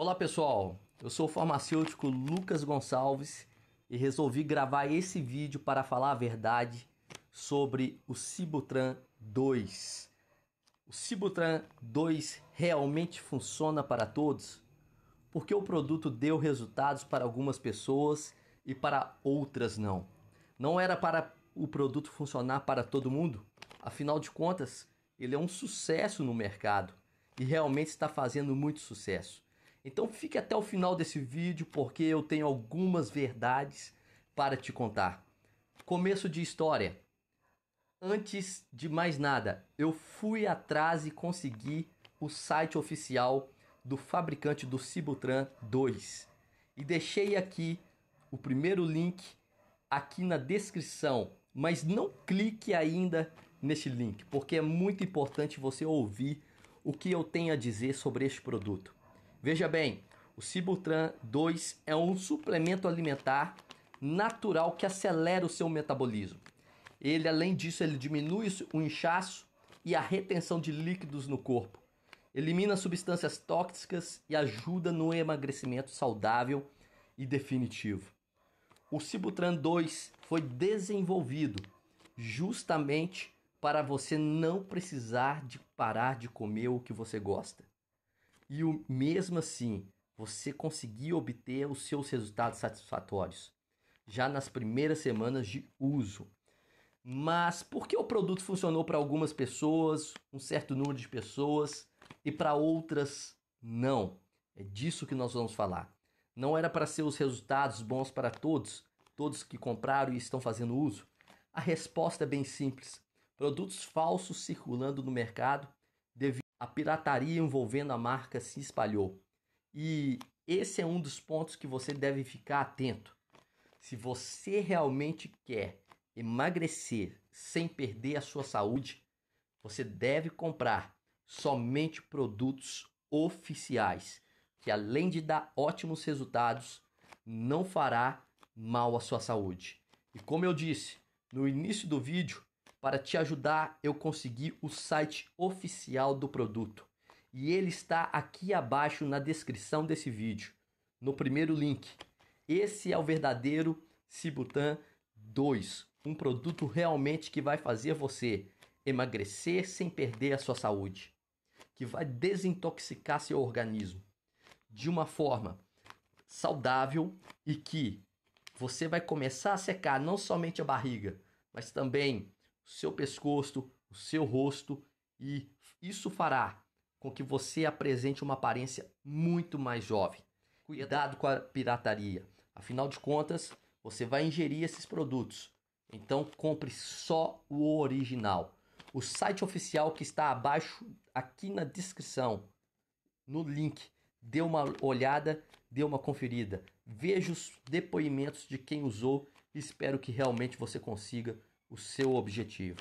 Olá pessoal, eu sou o farmacêutico Lucas Gonçalves e resolvi gravar esse vídeo para falar a verdade sobre o Cibutran 2. O Cibutran 2 realmente funciona para todos? Porque o produto deu resultados para algumas pessoas e para outras não. Não era para o produto funcionar para todo mundo? Afinal de contas, ele é um sucesso no mercado e realmente está fazendo muito sucesso. Então fique até o final desse vídeo porque eu tenho algumas verdades para te contar. Começo de história. Antes de mais nada, eu fui atrás e consegui o site oficial do fabricante do Cibutran 2 e deixei aqui o primeiro link aqui na descrição, mas não clique ainda neste link, porque é muito importante você ouvir o que eu tenho a dizer sobre este produto. Veja bem, o Cibutran 2 é um suplemento alimentar natural que acelera o seu metabolismo. Ele, além disso, ele diminui o inchaço e a retenção de líquidos no corpo. Elimina substâncias tóxicas e ajuda no emagrecimento saudável e definitivo. O Cibutran 2 foi desenvolvido justamente para você não precisar de parar de comer o que você gosta e o, mesmo assim você conseguir obter os seus resultados satisfatórios já nas primeiras semanas de uso. Mas por que o produto funcionou para algumas pessoas, um certo número de pessoas, e para outras não? É disso que nós vamos falar. Não era para ser os resultados bons para todos, todos que compraram e estão fazendo uso? A resposta é bem simples: produtos falsos circulando no mercado devido a pirataria envolvendo a marca se espalhou. E esse é um dos pontos que você deve ficar atento. Se você realmente quer emagrecer sem perder a sua saúde, você deve comprar somente produtos oficiais, que além de dar ótimos resultados, não fará mal à sua saúde. E como eu disse no início do vídeo, para te ajudar, eu consegui o site oficial do produto e ele está aqui abaixo na descrição desse vídeo, no primeiro link. Esse é o verdadeiro Cibutan 2, um produto realmente que vai fazer você emagrecer sem perder a sua saúde, que vai desintoxicar seu organismo de uma forma saudável e que você vai começar a secar não somente a barriga, mas também seu pescoço, o seu rosto e isso fará com que você apresente uma aparência muito mais jovem. Cuidado com a pirataria. Afinal de contas, você vai ingerir esses produtos. Então compre só o original. O site oficial que está abaixo aqui na descrição, no link, dê uma olhada, dê uma conferida. Veja os depoimentos de quem usou. Espero que realmente você consiga o seu objetivo.